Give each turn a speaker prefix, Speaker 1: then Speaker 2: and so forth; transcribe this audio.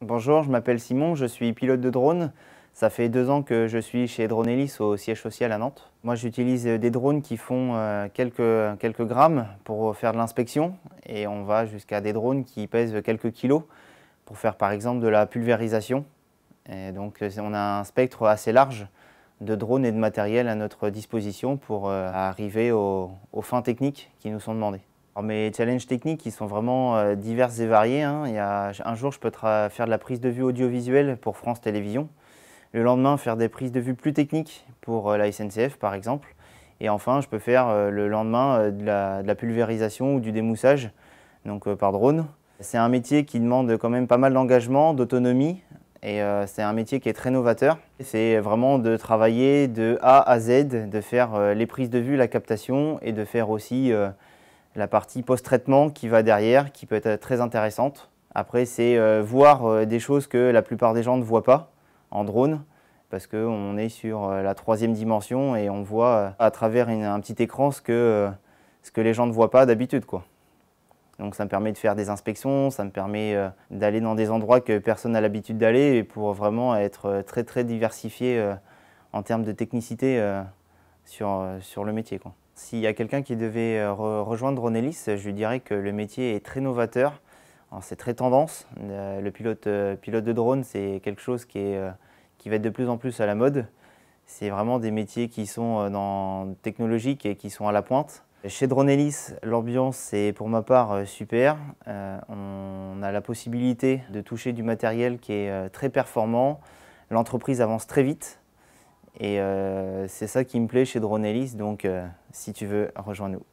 Speaker 1: Bonjour, je m'appelle Simon, je suis pilote de drone. Ça fait deux ans que je suis chez Dronelis au siège social à Nantes. Moi, j'utilise des drones qui font euh, quelques, quelques grammes pour faire de l'inspection et on va jusqu'à des drones qui pèsent quelques kilos pour faire par exemple de la pulvérisation. Et donc, euh, on a un spectre assez large de drones et de matériel à notre disposition pour euh, arriver aux fins techniques qui nous sont demandées. Alors mes challenges techniques, ils sont vraiment euh, diverses et variés. Hein. Il y un jour, je peux faire de la prise de vue audiovisuelle pour France Télévisions. Le lendemain, faire des prises de vue plus techniques pour euh, la SNCF, par exemple. Et enfin, je peux faire euh, le lendemain de la, de, la, pulvérisation ou du démoussage, donc par drone. C'est un métier qui demande quand même pas mal d'engagement, d'autonomie. Et c'est un métier qui est très novateur. C'est vraiment de travailler de A à Z, de faire les prises de vue, la captation et de faire aussi la partie post-traitement qui va derrière, qui peut être très intéressante. Après, c'est euh, voir euh, des choses que la plupart des gens ne voient pas en drone, parce qu'on est sur euh, la troisième dimension et on voit à travers un petit écran ce que, ce que les gens ne voient pas d'habitude. Donc ça me permet de faire des inspections, ça me permet d'aller dans des endroits que personne n'a l'habitude d'aller et pour vraiment être très très diversifié en termes de technicité. Euh, sur, le métier. S'il y a quelqu'un qui devait euh, rejoindre Ronelis, je lui dirais que le métier est très novateur, c'est très tendance. Euh, le pilote, de drone, c'est quelque chose qui, va être de plus en plus à la mode. C'est vraiment des métiers qui sont technologiques et qui sont à la pointe. Chez Dronelis, l'ambiance est pour ma part super. on a la possibilité de toucher du matériel qui est très performant. L'entreprise avance très vite. Et euh, c'est ça qui me plaît chez Dronelis, donc euh, si tu veux, rejoins-nous.